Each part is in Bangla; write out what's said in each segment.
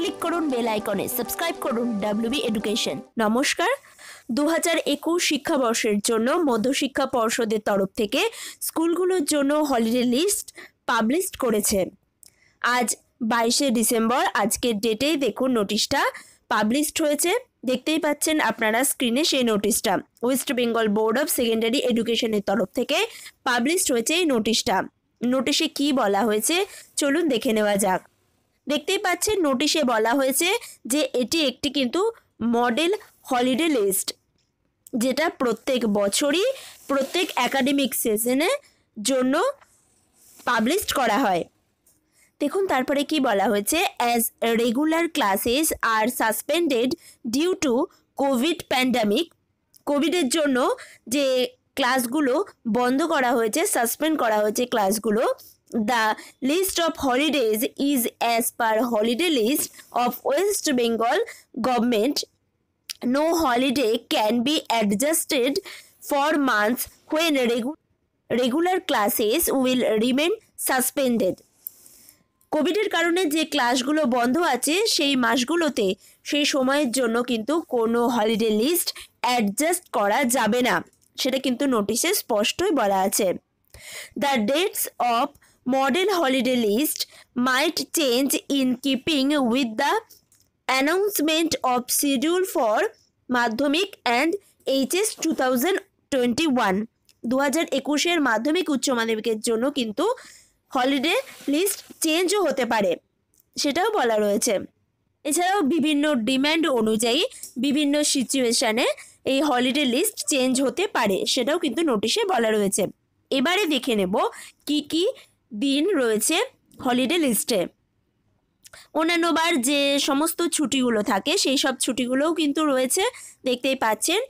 ক্লিক করুন বেল আইকনে সাবস্ক্রাইব করুন ডাব্লিউবি এডুকেশন নমস্কার দু হাজার একুশ শিক্ষাবর্ষের জন্য মধ্যশিক্ষা পর্ষদের তরফ থেকে স্কুলগুলোর জন্য হলিডে লিস্ট পাবলিশ করেছে আজ বাইশে ডিসেম্বর আজকের ডেটেই দেখুন নোটিশটা পাবলিশড হয়েছে দেখতেই পাচ্ছেন আপনারা স্ক্রিনে সেই নোটিশটা West Bengal board of secondary এডুকেশনের তরফ থেকে পাবলিশড হয়েছে এই নোটিশটা নোটিশে কি বলা হয়েছে চলুন দেখে নেওয়া যাক দেখতেই পাচ্ছেন নোটিশে বলা হয়েছে যে এটি একটি কিন্তু মডেল হলিডে লিস্ট যেটা প্রত্যেক বছরই প্রত্যেক অ্যাকাডেমিক সেশনে জন্য পাবলিশড করা হয় দেখুন তারপরে কি বলা হয়েছে as regular classes are suspended due to COVID pandemic কোভিডের জন্য যে ক্লাসগুলো বন্ধ করা হয়েছে সাসপেন্ড করা হয়েছে ক্লাসগুলো The list of holidays is as per holiday list of West Bengal government. No holiday can be adjusted for months when regu regular classes will remain suspended. কোভিডের কারণে যে ক্লাসগুলো বন্ধ আছে সেই মাসগুলোতে সেই সময়ের জন্য কিন্তু কোনো হলিডে লিস্ট অ্যাডজাস্ট করা যাবে না সেটা কিন্তু নোটিশে স্পষ্টই বলা আছে the dates of model holiday list might change in keeping with the announcement of schedule for Madhyamik and HS two thousand twenty one দু হাজার একুশের মাধ্যমিক উচ্চ মাধ্যমিকের জন্য কিন্তু হলিডে লিস্ট চেঞ্জও হতে পারে সেটাও বলা রয়েছে এছাড়াও বিভিন্ন ডিম্যান্ড অনুযায়ী বিভিন্ন সিচুয়েশানে এই হলিডে লিস্ট চেঞ্জ হতে পারে সেটাও কিন্তু নোটিশে বলা রয়েছে এবারে দেখে নেব কি কি দিন রয়েছে হলিডে লিস্টে অন্যান্য বার যে সমস্ত ছুটিগুলো থাকে সেই সব ছুটিগুলোও কিন্তু রয়েছে দেখতেই পাচ্ছেন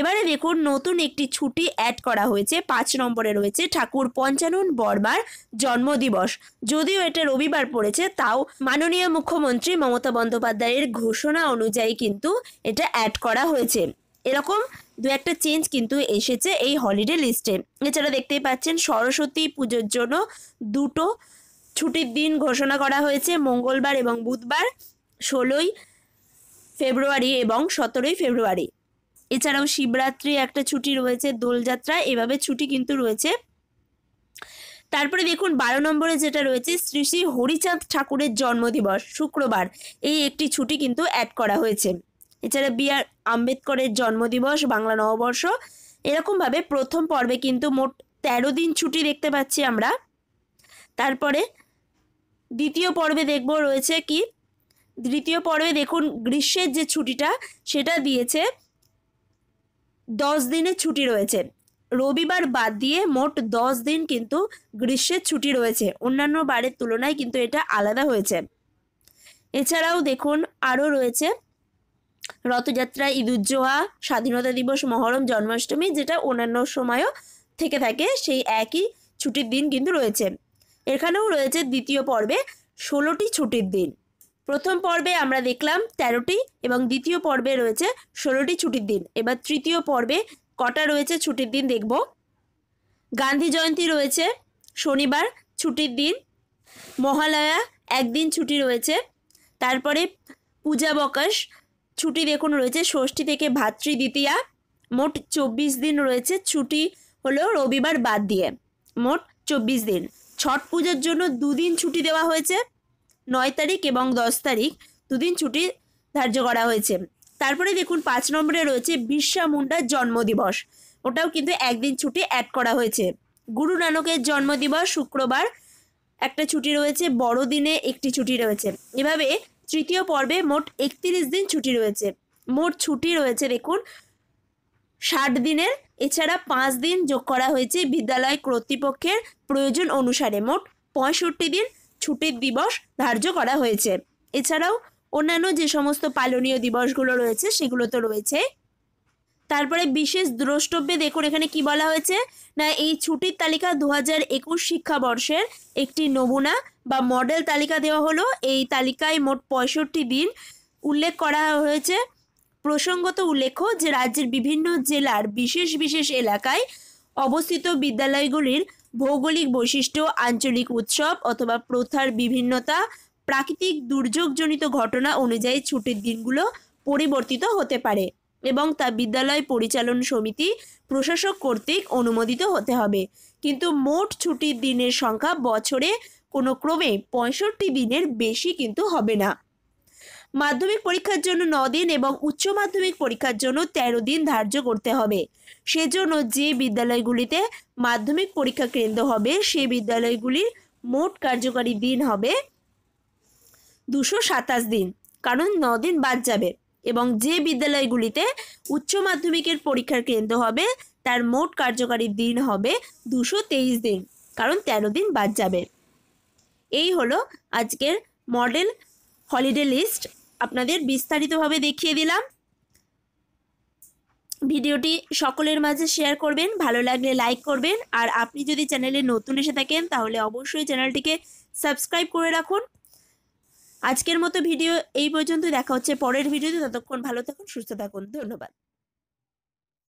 এবারে দেখুন নতুন একটি ছুটি অ্যাড করা হয়েছে পাঁচ নম্বরে রয়েছে ঠাকুর পঞ্চানন বর্মার জন্মদিবস যদিও এটা রবিবার পড়েছে তাও মাননীয় মুখ্যমন্ত্রী মমতা বন্দ্যোপাধ্যায়ের ঘোষণা অনুযায়ী কিন্তু এটা অ্যাড করা হয়েছে এরকম দু একটা চেঞ্জ কিন্তু এসেছে এই হলিডে লিস্টে এছাড়া দেখতেই পাচ্ছেন সরস্বতী পুজোর জন্য দুটো ছুটির দিন ঘোষণা করা হয়েছে মঙ্গলবার এবং বুধবার ষোলোই ফেব্রুয়ারি এবং সতেরোই ফেব্রুয়ারি এছাড়াও শিবরাত্রি একটা ছুটি রয়েছে দোলযাত্রা এভাবে ছুটি কিন্তু রয়েছে তারপরে দেখুন বারো নম্বরে যেটা রয়েছে শ্রী শ্রী হরিচাঁদ ঠাকুরের জন্মদিবস শুক্রবার এই একটি ছুটি কিন্তু অ্যাড করা হয়েছে এছাড়া বি আর আম্বেদকরের জন্মদিবস বাংলা নববর্ষ এরকমভাবে প্রথম পর্বে কিন্তু মোট তেরো দিন ছুটি দেখতে পাচ্ছি আমরা তারপরে দ্বিতীয় পর্বে দেখব রয়েছে কি দ্বিতীয় পর্বে দেখুন গ্রীষ্মের যে ছুটিটা সেটা দিয়েছে দশ দিনের ছুটি রয়েছে রবিবার বাদ দিয়ে মোট দশ দিন কিন্তু গ্রীষ্মের ছুটি রয়েছে অন্যান্য বারের তুলনায় কিন্তু এটা আলাদা হয়েছে এছাড়াও দেখুন আরও রয়েছে রথযাত্রা ঈদুজ্জোহা স্বাধীনতা দিবস মহরম জন্মাষ্টমী যেটা অন্যান্য সময়ও থেকে থাকে সেই একই ছুটির দিন কিন্তু রয়েছে এখানেও রয়েছে দ্বিতীয় পর্বে ষোলোটি ছুটির দিন প্রথম পর্বে আমরা দেখলাম তেরোটি এবং দ্বিতীয় পর্বে রয়েছে ষোলোটি ছুটির দিন এবার তৃতীয় পর্বে কটা রয়েছে ছুটির দিন দেখব গান্ধী জয়ন্তী রয়েছে শনিবার ছুটির দিন মহালয়া একদিন ছুটি রয়েছে তারপরে পূজা বকাশ ছুটি দেখুন রয়েছে ষষ্ঠী থেকে ভাতৃ দ্বিতীয়া মোট চব্বিশ দিন রয়েছে ছুটি হলো রবিবার বাদ দিয়ে মোট চব্বিশ দিন ছট পুজোর জন্য দুদিন ছুটি দেওয়া হয়েছে নয় তারিখ এবং দশ তারিখ দুদিন ছুটি ধার্য করা হয়েছে তারপরে দেখুন পাঁচ নম্বরে রয়েছে বিশ্বা মুন্ডার জন্মদিবস ওটাও কিন্তু একদিন ছুটি অ্যাড করা হয়েছে গুরু নানকের জন্মদিবস শুক্রবার একটা ছুটি রয়েছে বড়দিনে একটি ছুটি রয়েছে এভাবে তৃতীয় পর্বে মোট একত্রিশ দিন ছুটি রয়েছে মোট ছুটি রয়েছে দেখুন ষাট দিনের এছাড়া পাঁচ দিন যোগ করা হয়েছে বিদ্যালয় কর্তৃপক্ষের প্রয়োজন অনুসারে মোট পঁয়ষট্টি দিন ছুটির দিবস ধার্য করা হয়েছে এছাড়াও অন্যান্য যে সমস্ত পালনীয় দিবসগুলো রয়েছে সেগুলো তো রয়েছে তারপরে বিশেষ দ্রষ্টব্যে দেখুন এখানে কি বলা হয়েছে না এই ছুটির তালিকা দু হাজার একুশ শিক্ষাবর্ষের একটি নমুনা বা মডেল তালিকা দেওয়া হলো এই তালিকায় মোট পঁয়ষট্টি দিন উল্লেখ করা হয়েছে প্রসঙ্গত উল্লেখ্য যে রাজ্যের বিভিন্ন জেলার বিশেষ বিশেষ এলাকায় অবস্থিত বিদ্যালয়গুলির ভৌগোলিক বৈশিষ্ট্য আঞ্চলিক উৎসব অথবা প্রথার বিভিন্নতা প্রাকৃতিক দুর্যোগজনিত ঘটনা অনুযায়ী ছুটির দিনগুলো পরিবর্তিত হতে পারে এবং তা বিদ্যালয় পরিচালন সমিতি প্রশাসক কর্তৃক অনুমোদিত হতে হবে কিন্তু মোট ছুটির দিনের সংখ্যা বছরে কোনো ক্রমে পঁয়ষট্টি দিনের বেশি কিন্তু হবে না মাধ্যমিক পরীক্ষার জন্য ন দিন এবং উচ্চ মাধ্যমিক পরীক্ষার জন্য ১৩ দিন ধার্য করতে হবে সেজন্য যে বিদ্যালয়গুলিতে মাধ্যমিক পরীক্ষা কেন্দ্র হবে সেই বিদ্যালয়গুলির মোট কার্যকারী দিন হবে দুশো সাতাশ দিন কারণ ন দিন বাদ যাবে এবং যে বিদ্যালয়গুলিতে উচ্চ মাধ্যমিকের পরীক্ষার কেন্দ্র হবে তার মোট কার্যকারী দিন হবে দুশো তেইশ দিন কারণ তেরো দিন বাদ যাবে এই হলো আজকের মডেল হলিডে লিস্ট আপনাদের বিস্তারিতভাবে দেখিয়ে দিলাম ভিডিওটি সকলের মাঝে শেয়ার করবেন ভালো লাগলে লাইক করবেন আর আপনি যদি চ্যানেলে নতুন এসে থাকেন তাহলে অবশ্যই চ্যানেলটিকে সাবস্ক্রাইব করে রাখুন আজকের মতো ভিডিও এই পর্যন্ত দেখা হচ্ছে পরের ভিডিওতে ততক্ষণ ভালো থাকুন সুস্থ থাকুন ধন্যবাদ